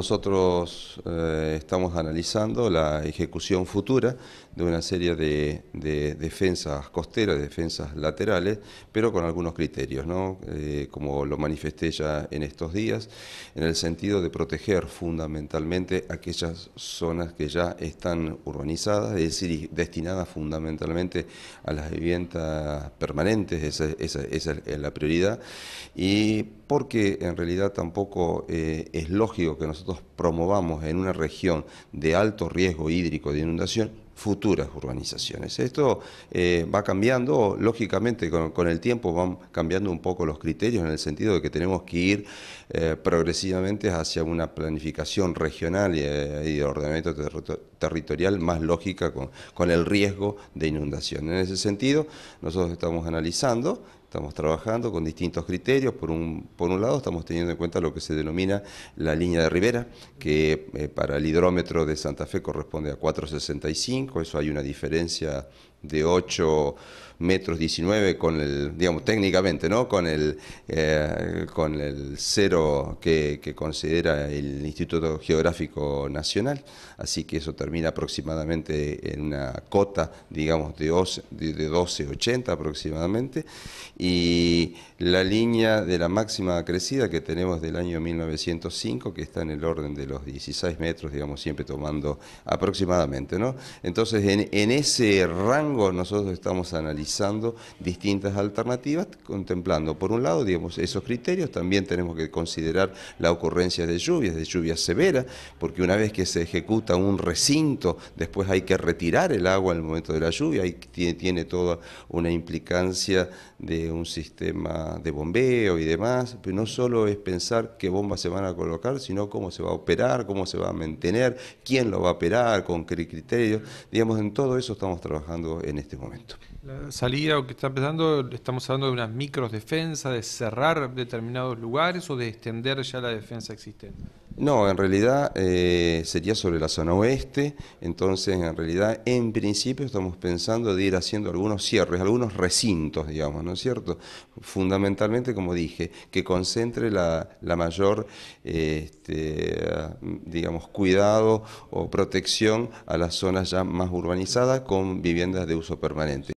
Nosotros eh, estamos analizando la ejecución futura de una serie de, defensas costeras, defensas laterales, pero con algunos criterios, eh, como lo manifesté ya en estos días, en el sentido de proteger fundamentalmente aquellas zonas que ya están urbanizadas, es decir, destinadas fundamentalmente a las viviendas permanentes, esa, es la prioridad, y porque en realidad tampoco eh, es lógico que nosotros promovamos en una región de alto riesgo hídrico de inundación futuras urbanizaciones. Esto eh, va cambiando, lógicamente con, el tiempo van cambiando un poco los criterios en el sentido de que tenemos que ir eh, progresivamente hacia una planificación regional eh, y, de ordenamiento territorial más lógica con, con el riesgo de inundación. En ese sentido, nosotros estamos analizando Estamos trabajando con distintos criterios. Por un, por un lado, estamos teniendo en cuenta lo que se denomina la línea de ribera, que para el hidrómetro de Santa Fe corresponde a 465 eso hay una diferencia de 8 metros 19 con el, digamos, técnicamente, ¿no? Con el, eh, con el cero que, considera el Instituto Geográfico Nacional. Así que eso termina aproximadamente en una cota, digamos, de, de, 12,80 aproximadamente. Y la línea de la máxima crecida que tenemos del año 1905, que está en el orden de los 16 metros, digamos, siempre tomando aproximadamente, ¿no? Entonces, en ese rango nosotros estamos analizando distintas alternativas, contemplando, por un lado, digamos, esos criterios, también tenemos que considerar la ocurrencia de lluvias, de lluvias severas, porque una vez que se ejecuta un recinto, después hay que retirar el agua en el momento de la lluvia, ahí tiene, tiene toda una implicancia de un sistema de bombeo y demás, pero no solo es pensar qué bombas se van a colocar, sino cómo se va a operar, cómo se va a mantener, quién lo va a operar, con qué criterios, digamos, en todo eso estamos trabajando en este momento. La salida, o que está empezando, estamos hablando de unas micros defensas, de cerrar determinados lugares o de extender ya la defensa existente. No, en realidad eh, sería sobre la zona oeste, entonces en realidad en principio estamos pensando de ir haciendo algunos cierres, algunos recintos, digamos, ¿no es cierto? Fundamentalmente, como dije, que concentre la, mayor, este, digamos, cuidado o protección a las zonas ya más urbanizadas con viviendas de uso permanente.